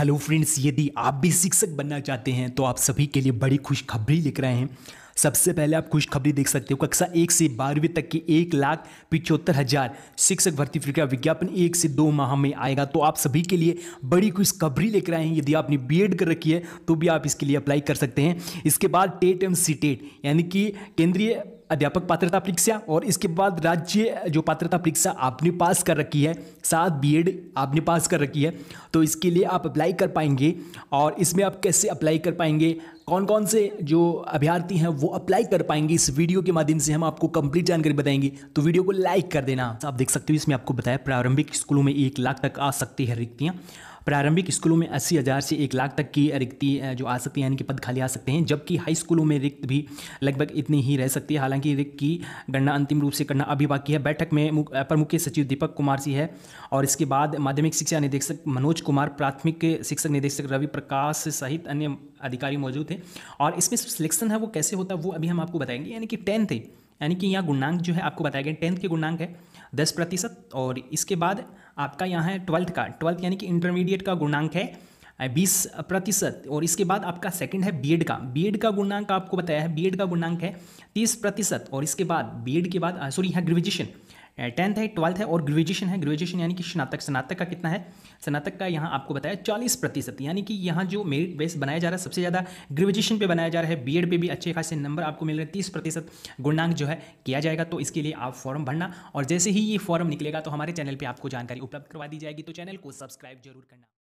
hello friends यदि आप भी शिक्षक बनना चाहते हैं तो आप सभी के लिए बड़ी खुशखबरी लिख रहे हैं सबसे पहले आप खुशखबरी देख सकते हो कक्षा एक से बारहवीं तक की एक लाख पिछहत्तर हजार शिक्षक भर्ती प्रक्रिया विज्ञापन एक से दो माह में आएगा तो आप सभी के लिए बड़ी खुशखबरी लेकर आए हैं यदि आपने बी कर रखी है तो भी आप इसके लिए अप्लाई कर सकते हैं इसके बाद टेट एम सी टेट यानी कि केंद्रीय अध्यापक पात्रता परीक्षा और इसके बाद राज्य जो पात्रता परीक्षा आपने पास कर रखी है साथ बीएड आपने पास कर रखी है तो इसके लिए आप अप्लाई कर पाएंगे और इसमें आप कैसे अप्लाई कर पाएंगे कौन कौन से जो अभ्यर्थी हैं वो अप्लाई कर पाएंगे इस वीडियो के माध्यम से हम आपको कंप्लीट जानकारी बताएंगे तो वीडियो को लाइक कर देना आप देख सकते हो इसमें आपको बताया प्रारंभिक स्कूलों में एक लाख तक आ सकती है रिक्तियाँ प्रारंभिक स्कूलों में अस्सी हज़ार से एक लाख तक की रिक्ति जो आ सकती है यानी कि पद खाली आ सकते हैं जबकि हाई स्कूलों में रिक्त भी लगभग इतनी ही रह सकती है हालांकि रिक्त की गणना अंतिम रूप से करना अभी बाकी है बैठक में अपर मुख्य सचिव दीपक कुमार सिंह है और इसके बाद माध्यमिक शिक्षा निदेशक मनोज कुमार प्राथमिक शिक्षक निदेशक रवि प्रकाश सहित अन्य अधिकारी मौजूद थे और इसमें सिलेक्शन है वो कैसे होता है वो अभी हम आपको बताएंगे यानी कि टेंथ है यानी कि यहाँ गुणांक जो है आपको बताया गया टेंथ के गुणांक है दस प्रतिशत और इसके बाद आपका यहाँ है ट्वेल्थ का ट्वेल्थ यानी कि इंटरमीडिएट का गुणांक है बीस प्रतिशत और इसके बाद आपका सेकंड है बीएड का बीएड का गुणांक आपको बताया है बीएड का गुणांक है तीस प्रतिशत और इसके बाद बीएड के बाद सॉरी यहाँ ग्रेजुएशन टेंथ uh, है ट्वेल्थ है और ग्रेजुएशन है ग्रेजुएशन यानी कि स्नातक स्नातक का कितना है स्नातक का यहाँ आपको बताया चालीस प्रतिशत यानी कि यहाँ जो मेरिट बेस बनाया जा रहा है सबसे ज़्यादा ग्रेजुएशन पे बनाया जा रहा है बीएड पे भी अच्छे खासे नंबर आपको मिल रहे हैं तीस प्रतिशत गुणांक जो है किया जाएगा तो इसके लिए आप फॉर्म भरना और जैसे ही ये फॉर्म निकलेगा तो हमारे चैनल पर आपको जानकारी उपलब्ध करवा दी जाएगी तो चैनल को सब्सक्राइब जरूर करना